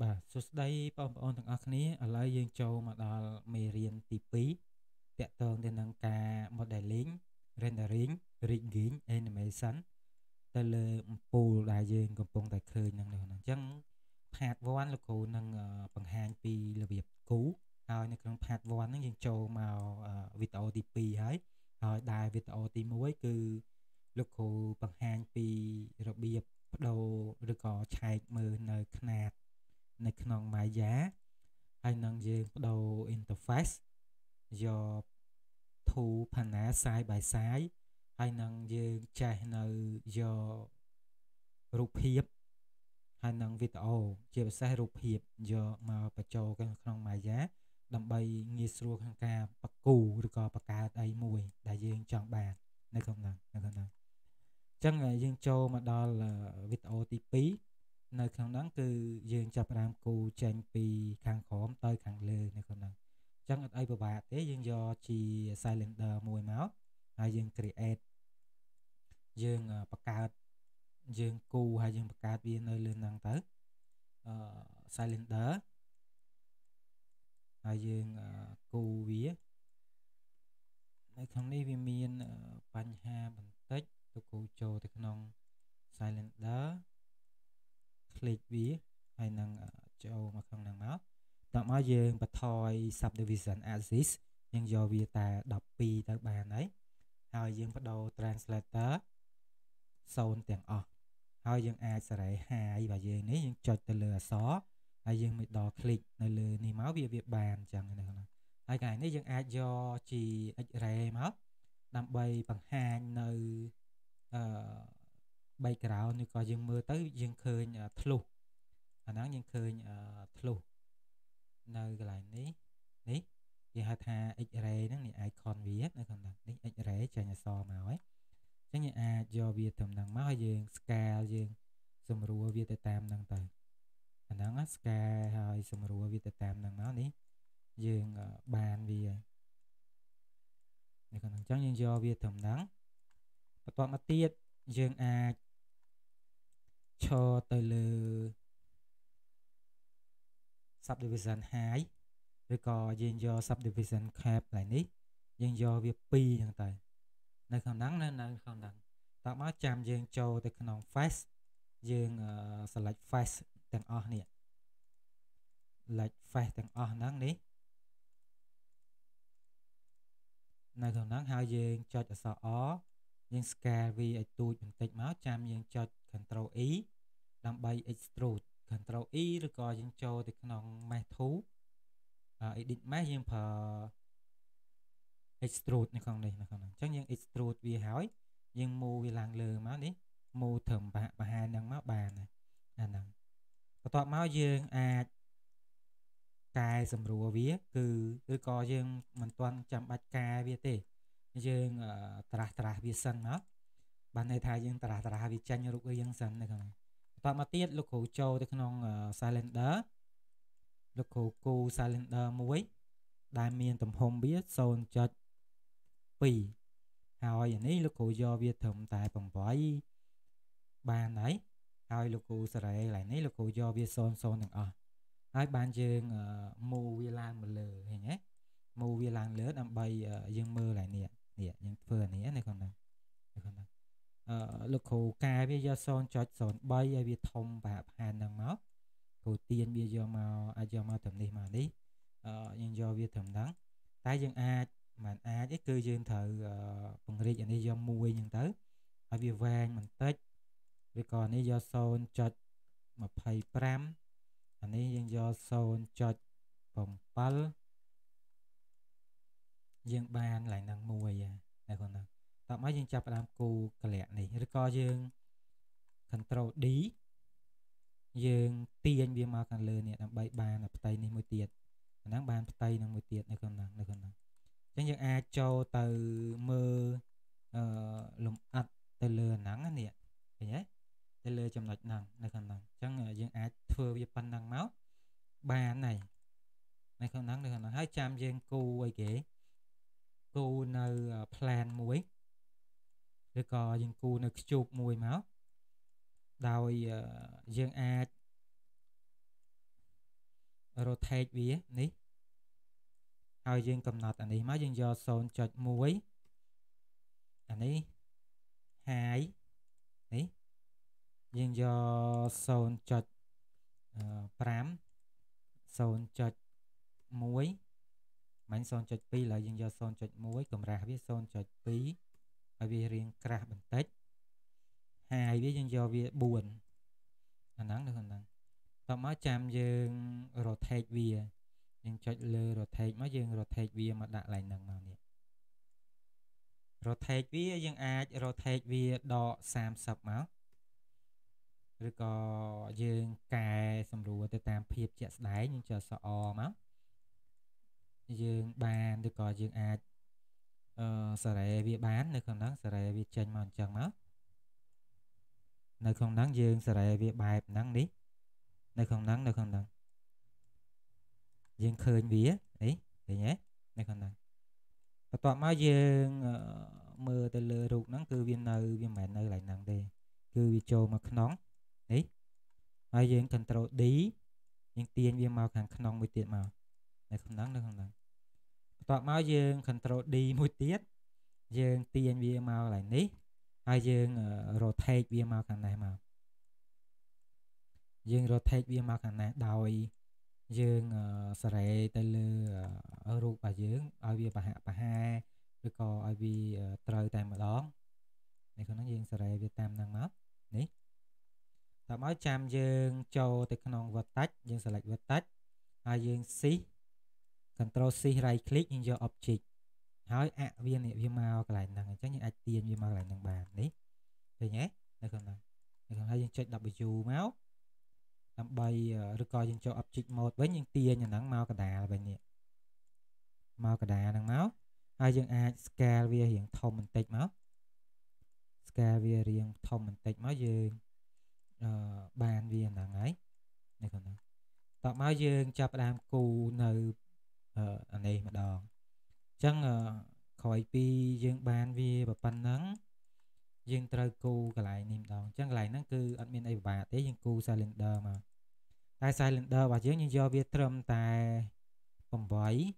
បាទសួស្តីបងប្អូនទាំងអស់គ្នាឥឡូវយើងចូលមកដល់មេរៀនទី2តាក់ទងទៅនឹងការ modeling rendering rigging animation ទៅលើអំពូលដែលយើង កំពុងតែឃើញហ្នឹងនេះអញ្ចឹង part 1លោកគ្រូនឹងបង្ហាញពីរបៀបគូហើយនៅក្នុង part 1ហ្នឹងយើងចូលមកវីដេអូទី2ហើយហើយដែរវីដេអូទី1គឺលោកគ្រូបង្ហាញពីរបៀបបដូរឬក៏ឆែកមើលនៅຂ្នាតនៅក្នុង Maya ហើយនឹងយើងបដូរ interface យក two panel side by side ហើយនឹងយើងចេះនៅយករូបភាពហើយនឹងវីដេអូជាពិសេសរូបភាពយកមកបញ្ចូលក្នុង Maya ដើម្បីងាយស្រួលក្នុងការបកគូឬក៏បង្កើតអីមួយដែលយើងចង់បាននៅក្នុងហ្នឹងនៅក្នុងហ្នឹងអញ្ចឹងយើងចូលមកដល់វីដេអូទី2នៅក្នុងហ្នឹងគឺយើងចាប់ផ្ដើមគូចេញពីខាងក្រោមទៅខាងលើនៅក្នុងហ្នឹងអញ្ចឹងអត់អីពិបាកទេយើងយកជា cylinder មួយមកហើយយើង create យើងបង្កើតយើងគូហើយយើងបង្កើតវានៅលើហ្នឹងទៅអឺ cylinder ហើយយើងគូវានៅក្នុងនេះវាមានបញ្ហាបន្តិចទៅគូចូលទៅក្នុង cylinder คลิกវាហើយនឹងចូលមកក្នុងហ្នឹងមកតោះមកយើងបន្ថយ subdivision axis យើងយកវាតែ12ទៅបានហើយហើយយើងបដូរ translator 0ទាំងអស់ហើយយើងអាចសារ៉េហើយបើយើងនេះយើងចុចទៅលើអក្សរហើយយើងមិនដល់ click នៅលើនេះមកវាវាបានអញ្ចឹងនៅក្នុងហើយកន្លែងនេះយើងអាចយកជា x-ray មកដើម្បីបង្ហាញនៅអឺ background ឬក៏យើងមើលទៅយើងឃើញធ្លុះអាហ្នឹងយើងឃើញធ្លុះនៅកន្លែងនេះនេះគេហៅថា x-ray ហ្នឹងនេះ icon វានៅខាងដើមនេះ x-ray ចាញ់អសមកហើយអញ្ចឹងយើងអាចយកវាទៅនឹងមកហើយយើង scale យើងសម្រួលវាទៅតាមនឹងទៅអាហ្នឹង scale ហើយសម្រួលវាទៅតាមនឹងមកនេះយើងបានវានៅខាងអញ្ចឹងយើងយកវាទៅនឹងបន្ទាប់មកទៀតយើងអាចឈរទៅលើ subdivision high ឬក៏យើងយក subdivision cap ឡើងនេះយើងយកវា2ហ្នឹងទៅនៅខាងហ្នឹងនៅខាងហ្នឹងតោះមកចាំយើងចូលទៅក្នុង face យើង select face ទាំងអស់នេះ select face ទាំងអស់ហ្នឹងនេះនៅក្នុងហ្នឹងហើយយើងចុចអក្សរ R យើង scale វាឲ្យទូចបន្តិចមកចាំយើងចុច Ctrl E ដើម្បី extrude control E ឬក៏យើងចូលទៅក្នុង mesh tool edit mesh យើងប្រើ extrude នៅក្នុងនេះនៅក្នុងហ្នឹងអញ្ចឹងយើង extrude វាហើយយើងមូវាឡើងលើមកនេះមូត្រឹមប្រហែលហ្នឹងមកបានហើយអាហ្នឹងបន្ទាប់មកយើងអាចកែសម្រួលវា គឺឬក៏យើងមិនទាន់ចាំបាច់កែវាទេយើងត្រាស់ត្រាស់វាសិនមកបានន័យថាយើងត្រាស់ត្រាស់វាចាញ់រូបយើងសិននៅក្នុងបន្តមកទៀតលោកគ្រូចូលទៅក្នុង cylinder លោកគ្រូគូ cylinder មួយដែលមានទំហំវា0.2ហើយនេះលោកគ្រូយកវាត្រឹមតែ8បានហើយហើយលោកគ្រូសារ៉េឡើយនេះលោកគ្រូយកវា0 0ទាំងអស់ហើយបានយើងមូវាឡើងមកលើឃើញទេមូវាឡើងលើដើម្បីយើងមើលឡើយនេះនេះយើងធ្វើអានេះណាគាត់ណាគាត់ណាលោកគ្រូកែវាយក0.03ឲ្យវាធំប្រហែលប្រហែលហ្នឹងមកគ្រូទៀនវាយកមកអាចយកមកត្រឹមនេះមកនេះយើងយកវាត្រឹមហ្នឹងតែយើងអាចមិនអាចទេគឺយើងត្រូវពង្រីកអានេះយក1ហ្នឹងទៅឲ្យវាវែងបន្តិចឬក៏នេះយក0.25អានេះយើងយក0.7យើងបានឡើងនឹង1ណាគាត់ណាតោះមកយើងចាប់ផ្ដើមគូកលៈនេះឬក៏យើង control D យើងទាញវាមកខាងលើនេះដើម្បីបានផ្ទៃនេះមួយទៀតអាហ្នឹងបានផ្ទៃនឹងមួយទៀតនៅក្នុងហ្នឹងនៅក្នុងហ្នឹងអញ្ចឹងយើងអាចចូលទៅមើលអឺលំអិតទៅលើអាហ្នឹងនេះឃើញទេទៅលើចំណុចហ្នឹងនៅក្នុងហ្នឹងអញ្ចឹងយើងអាចធ្វើវាប៉ុណ្ណឹងមកបានហើយនៅក្នុងហ្នឹងនៅក្នុងហ្នឹងហើយចាំយើងគូអីគេគូនៅ plan មួយឬក៏យើងគូរនៅខ្ជូបមួយមកដោយយើងអាច rotate វានេះហើយយើងកំណត់អានេះមកយើងយក0.1អានេះ high នេះយើងយក0.5 0.1មិន0.2ឡើយយើងយក0.1កម្រាស់វា0.2ឲ្យវារៀងក្រាស់បន្តិចហើយវាយើងយកវា4អាហ្នឹងនៅក្នុងហ្នឹងបន្ទាប់មកចាំយើង rotate វាយើងចុចលើ rotate មកយើង rotate វាមកដាក់ line ហ្នឹងមកនេះ rotate វាយើងអាច rotate វាដក30មកឬក៏យើងកែសម្រួលទៅតាមភាពជាក់ស្ដែងយើងចុចសអមកយើងបានឬក៏យើងអាចអឺសារ៉េវាបាននៅក្នុងហ្នឹងសារ៉េវាចេញមកអញ្ចឹងមកនៅក្នុងហ្នឹងយើងសារ៉េវាបែបហ្នឹងនេះនៅក្នុងហ្នឹងនៅក្នុងហ្នឹងយើងឃើញវាអីឃើញទេនៅក្នុងហ្នឹងបន្ទាប់មកយើងមើលទៅលើរូបហ្នឹងគឺវានៅ វាមិនមែននៅកន្លែងហ្នឹងទេគឺវាចូលមកក្នុងនេះហើយយើង control D យើងទាញវាមកខាងក្នុងមួយទៀតមក នៅក្នុងហ្នឹងនៅក្នុងហ្នឹងបន្ទាប់មកយើង control D មួយទៀតយើងទាញវាមកកន្លែងនេះហើយយើង rotate វាមកខាងនេះមកយើង rotate វាមកខាងណាដោយយើងសរេទៅលើរូបរបស់យើងឲ្យវាបហៈបហាឬក៏ឲ្យវាត្រូវតែម្ដងនេះក្នុងយើងសរេវាតាមហ្នឹងមកនេះតាមមកចាំយើង ចូលទៅក្នុង vertex យើង select vertex ហើយយើងស៊ី Ctrl C right click យើងយក object ហើយអវានេះវាមកកន្លែងហ្នឹងអញ្ចឹងយើងអាចទាញវាមកកន្លែងហ្នឹងបាននេះឃើញទេនៅក្នុងហ្នឹងនៅក្នុងហើយយើងចុច W មកដើម្បីឬក៏យើងចូល object mode វិញយើងទាញអាហ្នឹងមកកដាលវិញនេះមកកដាលហ្នឹងមកហើយយើងអាច scale វារៀងធំបន្តិចមក scale វារៀងធំបន្តិចមកយើងអឺបានវាហ្នឹងហើយនៅក្នុងហ្នឹងតោះមកយើងចាប់ដើមគូនៅអានេះម្ដងអញ្ចឹងក្រោយពីយើងបានវាប៉ុណ្ណឹងយើងត្រូវគូកន្លែងនេះម្ដងអញ្ចឹងកន្លែងហ្នឹងគឺអត់មានអីពិបាកទេយើងគូ cylinder មកតែ cylinder របស់យើងយើងយកវាត្រឹមតែ8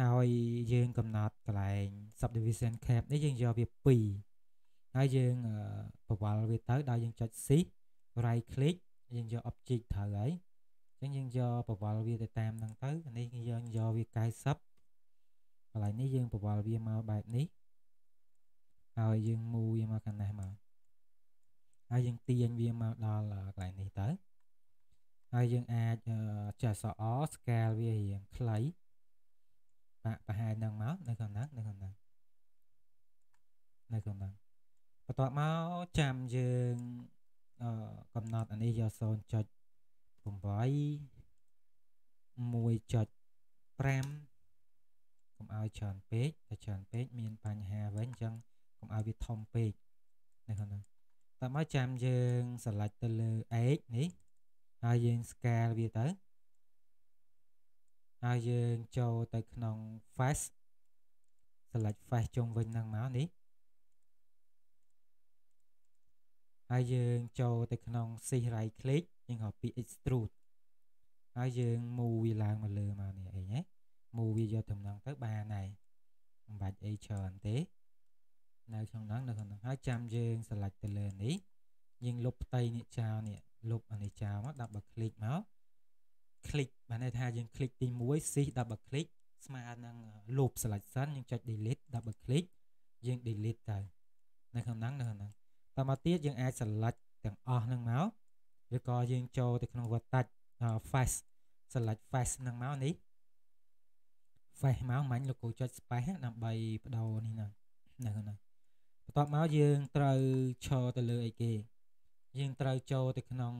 ហើយយើងកំណត់កន្លែង subdivision cap នេះយើងយកវា2ហើយយើងបវល់វាទៅដល់យើងចុច shift right click យើងយក object ត្រូវហើយអញ្ចឹងយើងយកប្រវល់វាទៅតាមហ្នឹងទៅអានេះយើងយកវា90កន្លែងនេះយើងប្រវល់វាមកបែបនេះហើយយើងមូវាមកខាងនេះមកហើយយើងទាញវាមកដល់កន្លែងនេះទៅហើយយើងអាចចេះសអស្កាលវារៀងខ្លីបាក់ប្រហែលនឹងមកនៅខាងហ្នឹងនៅខាងហ្នឹងនៅខាងហ្នឹងបន្ទាប់មកចាំយើងកំណត់អានេះយក0.5 1.5កុំឲ្យច្រើនពេកតែច្រើនពេកមានបញ្ហាវិញអញ្ចឹងកុំឲ្យវាធំពេកនៅក្នុងនោះតើមកចាំយើង select ទៅលើ x នេះហើយយើង scale វាទៅហើយយើងចូលទៅក្នុង face select face ជុំវិញហ្នឹងមកនេះហើយយើងចូលទៅក្នុង C right click យើងហៅពី extrude ហើយយើងមូវាឡើងមកលើមកនេះអីហ៎មូវាយកតំណងទៅបានហើយមិនបាច់អីច្រើនទេនៅក្នុងនោះនៅក្នុងនោះហើយចាំយើង select ទៅលើនេះយើងលុបផ្ទៃនេះចោលនេះលុបអានេះចោលមកដាក់បើ click មក click បានន័យថាយើង click ទី1 C ដាក់បើ click ស្មើនឹង loop selection យើងចុច delete ដាក់បើ click យើង delete ទៅនៅក្នុងនោះនៅក្នុងនោះតមកទៀតយើងអាច select ទាំងអស់ហ្នឹងមកឬក៏យើងចូលទៅក្នុង vertex face select face ហ្នឹងមកនេះ face មកមាញ់លោកគ្រូចុច space ដើម្បីបដូរនេះហ្នឹងហ្នឹងហ្នឹងបន្ទាប់មកយើងត្រូវឈរទៅលើអីគេយើងត្រូវចូលទៅក្នុង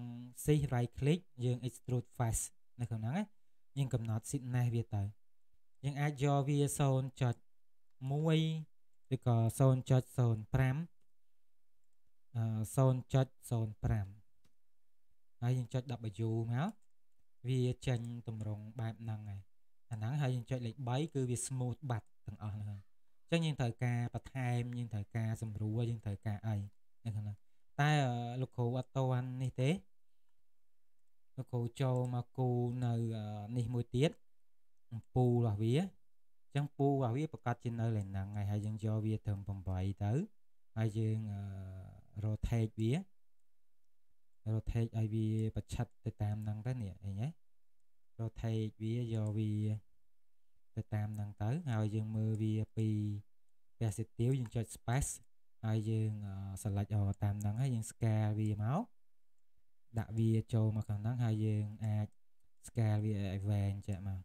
sys right click យើង extrude face នៅក្នុងហ្នឹងយើងកំណត់ thickness វាទៅយើងអាចយកវា0.1ឬក៏0.05 0.05ហើយយើងចុច W មកវាចេញតម្រងបែបហ្នឹងហើយអាហ្នឹងហើយយើងចុចលេខ3គឺវា smooth បាត់ទាំងអស់ហ្នឹងហើយអញ្ចឹងយើងត្រូវការបន្ថែមយើងត្រូវការសម្រួលយើងត្រូវការអីនៅខាងហ្នឹងតែលោកគ្រូអត់តន់នេះទេលោកគ្រូចូលមកគូនៅនេះមួយទៀតអំពូរបស់វាអញ្ចឹងពូរបស់វាប្រកាសជានៅលេខហ្នឹងហើយហើយយើងយកវាត្រឹម8ទៅហើយយើងអឺរថែកវារថែកឲ្យវាប្រឆិតទៅតាមហ្នឹងទៅនេះអីហ៎រថែកវាយកវាទៅតាមហ្នឹងទៅហើយយើងមើលវាពី positive យើងចុច space ហើយយើង select អតាមហ្នឹងហើយយើង scale វាមកដាក់វាចូលមកខាងហ្នឹងហើយយើងអាច scale វាឲ្យវែងចេះមក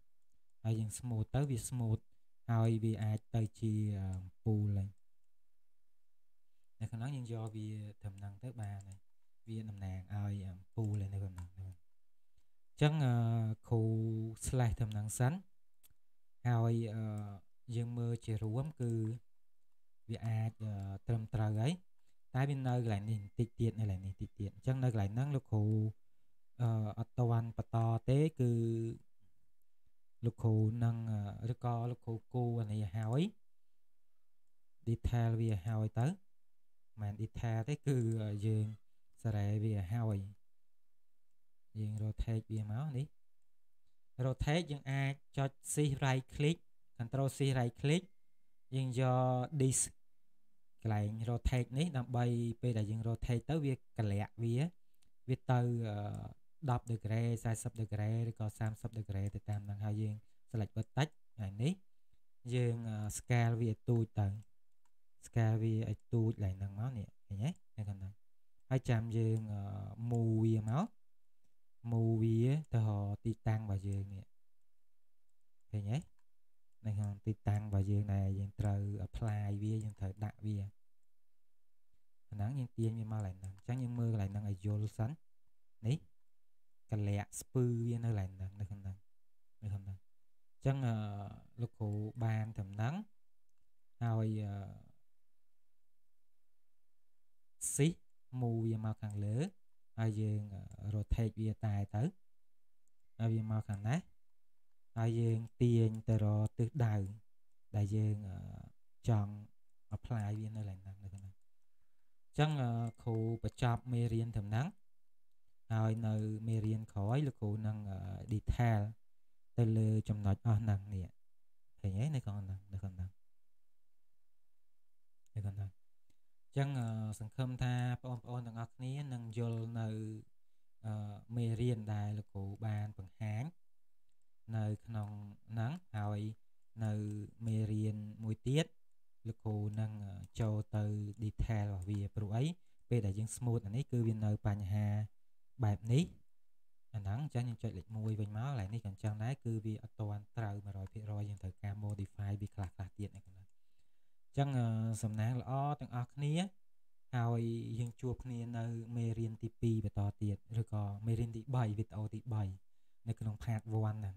ហើយយើង smooth ទៅវា smooth ហើយវាអាចទៅជា pool ហើយនៅខាងឡើងយើងយកវាត្រឹមហ្នឹងទៅបានហើយវាតំណាងឲ្យពូលនៅក្នុងហ្នឹងអញ្ចឹងគ្រូ slash ត្រឹមហ្នឹងសិនហើយយើងមើលជារួមគឺវាអាចត្រឹមត្រូវហើយតែវានៅកន្លែងនេះបន្តិចទៀតនៅកន្លែងនេះតិចទៀតអញ្ចឹងនៅកន្លែងហ្នឹងលោកគ្រូអឺអត់តាន់បន្តទេគឺលោកគ្រូនឹងឬក៏លោកគ្រូគូអានេះឲ្យ detail វាឲ្យទៅមិនអ៊ីថាទេគឺយើងសារ៉េវាហើយយើង rotate វាមកនេះ rotate យើងអាចចុច shift right click control shift right click យើងយក disk កន្លែង rotate នេះដើម្បីពេលដែលយើង rotate ទៅវាកលាក់វាវាទៅ10 degree 40 degree ឬក៏30 degree ទៅតាមហ្នឹងហើយយើង select បន្តិចថ្ងៃនេះយើង scale វាទូចទៅស្កាវាឲ្យទូចឡើងហ្នឹងមកនេះឃើញទេនៅខាងហ្នឹងហើយចាំយើងមូវាមកមូវាទៅរកទីតាំងរបស់យើងនេះឃើញទេនៅក្នុងទីតាំងរបស់យើងដែលយើងត្រូវ apply វាយើងត្រូវដាក់វាហ្នឹងយើងទាញវាមកកន្លែងហ្នឹងអញ្ចឹងយើងមើលកន្លែងហ្នឹងឲ្យយល់សិននេះកលាក់ស្ពឺវានៅកន្លែងហ្នឹងនៅក្នុងហ្នឹងនៅក្នុងហ្នឹងអញ្ចឹងលោកគ្រូបានដំណឹងហើយស៊ីសមូវាមកខាងលើហើយយើង rotate វាតែទៅហើយវាមកខាងនេះហើយយើងទាញទៅរកទិសដៅដែលយើងចង់ apply វានៅឡើយហ្នឹងនៅខាងហ្នឹងអញ្ចឹងគ្រូបញ្ចប់មេរៀនត្រឹមហ្នឹងហើយនៅមេរៀនក្រោយលោកគ្រូនឹង detail ទៅលើចំណុចអស់ហ្នឹងនេះឃើញទេនៅខាងហ្នឹងនៅខាងហ្នឹងនៅខាងហ្នឹងចឹងសង្ឃឹមថាបងប្អូនទាំងអស់គ្នានឹងយល់នៅមេរៀនដែលលោកគ្រូបានបង្ហាញនៅក្នុងហ្នឹងហើយនៅមេរៀនមួយទៀតលោកគ្រូនឹងចូលទៅ detail របស់វាព្រោះអីពេលដែលយើង smooth អានេះគឺវានៅបញ្ហាបែបនេះអាហ្នឹងចឹងយើងចុចលេខ1វិញមកឡើយនេះក៏អញ្ចឹងដែរគឺវាអត់តាន់ត្រូវ100%យើងត្រូវការ modify វាខ្លះខ្លះទៀតឯកណ្ដាលចឹងសំណាងល្អទាំងអស់គ្នាហើយយើងជួបគ្នានៅមេរៀនទី2បន្តទៀតឬក៏មេរៀនទី3វីដេអូទី3នៅក្នុងផាត1ហ្នឹង